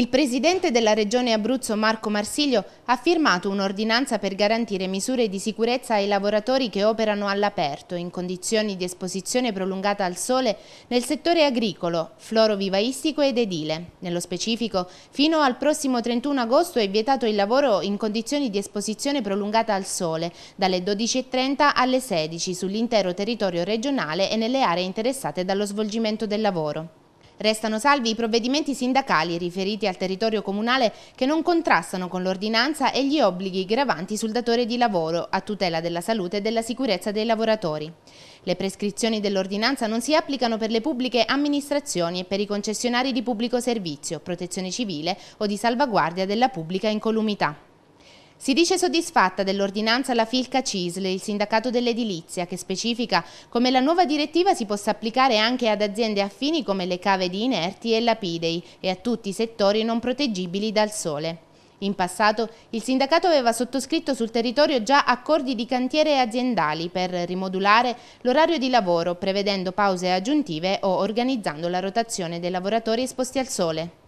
Il presidente della regione Abruzzo Marco Marsiglio ha firmato un'ordinanza per garantire misure di sicurezza ai lavoratori che operano all'aperto in condizioni di esposizione prolungata al sole nel settore agricolo, florovivaistico ed edile. Nello specifico, fino al prossimo 31 agosto è vietato il lavoro in condizioni di esposizione prolungata al sole dalle 12.30 alle 16 sull'intero territorio regionale e nelle aree interessate dallo svolgimento del lavoro. Restano salvi i provvedimenti sindacali riferiti al territorio comunale che non contrastano con l'ordinanza e gli obblighi gravanti sul datore di lavoro a tutela della salute e della sicurezza dei lavoratori. Le prescrizioni dell'ordinanza non si applicano per le pubbliche amministrazioni e per i concessionari di pubblico servizio, protezione civile o di salvaguardia della pubblica incolumità. Si dice soddisfatta dell'ordinanza alla Filca CISL, il sindacato dell'edilizia, che specifica come la nuova direttiva si possa applicare anche ad aziende affini come le cave di inerti e lapidei e a tutti i settori non proteggibili dal sole. In passato il sindacato aveva sottoscritto sul territorio già accordi di cantiere aziendali per rimodulare l'orario di lavoro, prevedendo pause aggiuntive o organizzando la rotazione dei lavoratori esposti al sole.